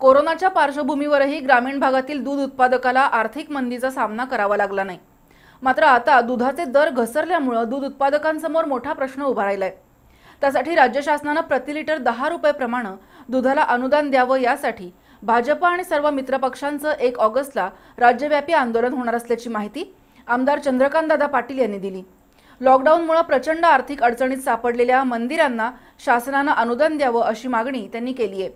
कोरोनाच्या पार्श्वभूमीवरही ग्रामीण भागातील दूध उत्पादकाला आर्थिक मंदीचा सामना करावा लागला नाही मात्र आता दुधाचे दर घसरल्यामुळं दूध उत्पादकांसमोर मोठा प्रश्न उभा राहिलाय त्यासाठी राज्य शासनानं प्रति लिटर दहा रुपयेप्रमाणे दुधाला अनुदान द्यावं यासाठी भाजपा आणि सर्व मित्रपक्षांचं एक ऑगस्टला राज्यव्यापी आंदोलन होणार असल्याची माहिती आमदार दादा पाटील यांनी दिली लॉकडाऊनमुळे प्रचंड आर्थिक अडचणीत सापडलेल्या मंदिरांना शासनानं अनुदान द्यावं अशी मागणी त्यांनी केली आहे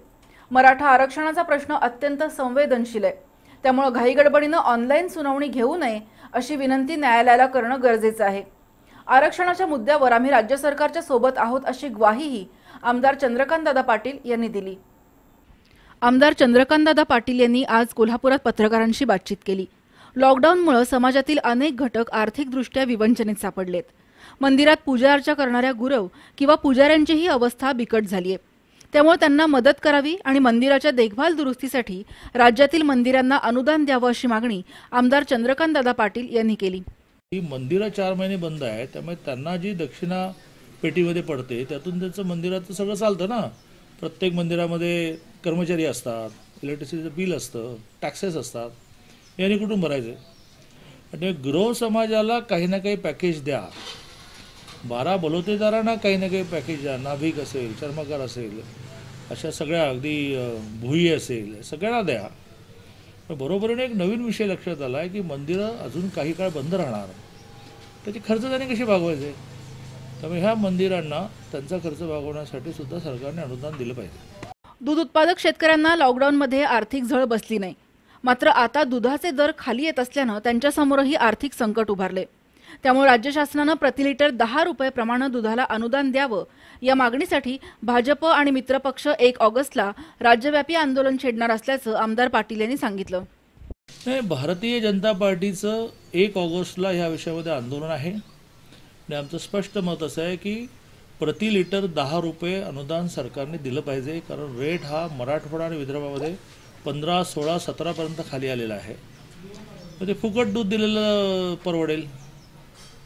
मराठा आरक्षणाचा प्रश्न अत्यंत संवेदनशील आहे त्यामुळे घाईगडबडीनं ऑनलाईन सुनावणी घेऊ नये अशी विनंती न्यायालयाला करणं गरजेचं आहे आरक्षणाच्या मुद्द्यावर आम्ही राज्य सरकारच्या सोबत आहोत अशी ग्वाहीही आमदार चंद्रकांतदादा पाटील यांनी दिली आमदार चंद्रकांतदादा पाटील यांनी आज कोल्हापुरात पत्रकारांशी बातचीत केली लॉकडाऊनमुळं समाजातील अनेक घटक आर्थिकदृष्ट्या विवंचनेत सापडलेत मंदिरात पूजा अर्चा करणाऱ्या गुरव किंवा पुजाऱ्यांचीही अवस्था बिकट झाली आहे त्यामुळे त्यांना मदत करावी आणि मंदिराच्या देखभाल दुरुस्तीसाठी राज्यातील मंदिरांना अनुदान द्यावं अशी मागणी आमदार दादा पाटील यांनी केली ही मंदिरं चार महिने बंद आहे त्यामुळे त्यांना जी दक्षिणा पेटीमध्ये पडते त्यातून त्यांचं मंदिराचं सगळं चालतं ना प्रत्येक मंदिरामध्ये कर्मचारी असतात इलेक्ट्रिसिटीचं बिल असतं टॅक्सेस असतात यांनी कुठून भरायचे आणि गृह समाजाला काही ना काही पॅकेज द्या बारा बलोतेदारांना काही ना काही पॅकेज नाभिक असेल चर्मकार असेल अशा सगळ्या अगदी भुई असेल सगळ्यांना द्या बरोबरीने एक नवीन विषय लक्षात आला आहे की मंदिरं अजून काही काळ बंद राहणार त्याचे खर्च त्यांनी कसे भागवायचे त्यामुळे ह्या मंदिरांना त्यांचा खर्च भागवण्यासाठी सुद्धा सरकारने अनुदान दिलं पाहिजे दूध उत्पादक शेतकऱ्यांना लॉकडाऊनमध्ये आर्थिक झळ बसली नाही मात्र आता दुधाचे दर खाली येत असल्यानं त्यांच्यासमोरही आर्थिक संकट उभारले त्यामुळे राज्य शासनानं प्रति लिटर दहा रुपये प्रमाणे दुधाला अनुदान द्यावं या मागणीसाठी भाजप आणि मित्रपक्ष एक ऑगस्टला राज्यव्यापी आंदोलन छेडणार असल्याचं आमदार पाटील यांनी सांगितलं नाही भारतीय जनता पार्टीचं एक ऑगस्टला या विषयामध्ये आंदोलन आहे आणि आमचं स्पष्ट मत असं आहे की प्रति लिटर दहा रुपये अनुदान सरकारने दिलं पाहिजे कारण रेट हा मराठवाडा आणि विदर्भामध्ये पंधरा सोळा सतरापर्यंत खाली आलेला आहे म्हणजे फुकट दूध दिलेलं परवडेल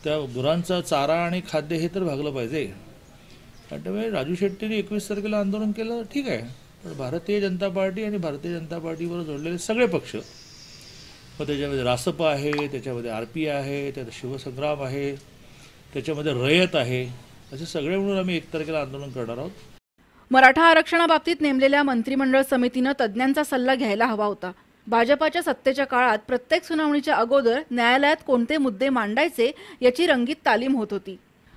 त्या गुरांचा चारा आणि खाद्य हे तर भागलं पाहिजे त्यामुळे राजू शेट्टीने एकवीस तारखेला आंदोलन केलं ठीक आहे पण भारतीय जनता पार्टी आणि भारतीय जनता पार्टीवर जोडलेले सगळे पक्ष मग त्याच्यामध्ये रासप आहे त्याच्यामध्ये आर पी आहे त्यात शिवसंग्राम आहे त्याच्यामध्ये रयत आहे असे सगळे म्हणून आम्ही एक तारखेला आंदोलन करणार आहोत मराठा आरक्षणाबाबतीत नेमलेल्या मंत्रिमंडळ समितीनं तज्ज्ञांचा सल्ला घ्यायला हवा होता भाजपाच्या सत्तेच्या काळात प्रत्येक सुनावणीच्या अगोदर न्यायालयात कोणते मुद्दे मांडायचे याची रंगीत तालीम होत होती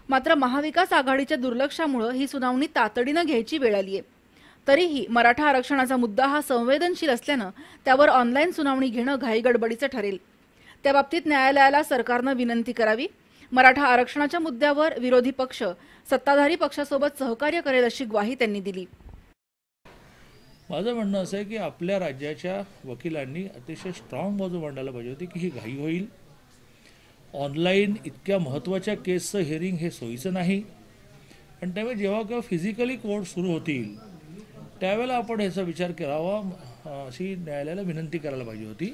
मात्र महाविकास आघाडीच्या दुर्लक्षामुळं ही सुनावणी तातडीनं घ्यायची वेळ आली आहे तरीही मराठा आरक्षणाचा मुद्दा हा संवेदनशील असल्यानं त्यावर ऑनलाईन सुनावणी घेणं घाईगडबडीचं ठरेल त्या बाबतीत न्यायालयाला सरकारनं विनंती करावी मराठा आरक्षणाच्या मुद्द्यावर विरोधी पक्ष सत्ताधारी पक्षासोबत सहकार्य करेल अशी ग्वाही त्यांनी दिली माझं म्हणणं असं आहे की आपल्या राज्याच्या वकिलांनी अतिशय स्ट्रॉंग बाजू मांडायला पाहिजे होती की ही घाई होईल ऑनलाईन इतक्या महत्त्वाच्या केसचं हिअरिंग हे सोयीचं नाही आणि त्यामुळे जेव्हा केव्हा फिजिकली कोर्ट सुरू होतील त्यावेळेला आपण ह्याचा विचार करावा अशी न्यायालयाला विनंती करायला पाहिजे होती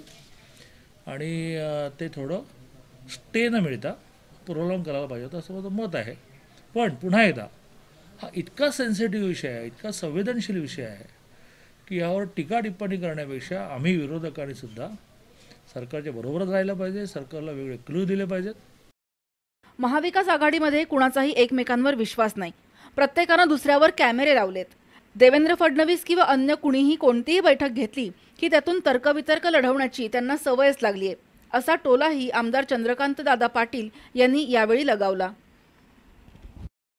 आणि ते थोडं स्टे न मिळता प्रोलॉंग करायला पाहिजे होतं असं माझं मत आहे पण पुन्हा एकदा हा इतका सेन्सिटिव्ह विषय आहे इतका संवेदनशील विषय आहे की यावर टीका टिप्पणी करण्यापेक्षा आम्ही विरोधकांनी सुद्धा सरकारच्या बरोबरच राहिलं पाहिजे सरकारला वेगळे क्लू दिले पाहिजेत महाविकास आघाडीमध्ये कुणाचाही एकमेकांवर विश्वास नाही प्रत्येकानं दुसऱ्यावर कॅमेरे लावलेत देवेंद्र फडणवीस किंवा अन्य कुणीही कोणतीही बैठक घेतली की त्यातून तर्कवितर्क लढवण्याची त्यांना सवयच लागली आहे असा टोलाही आमदार चंद्रकांत दादा पाटील यांनी यावेळी लगावला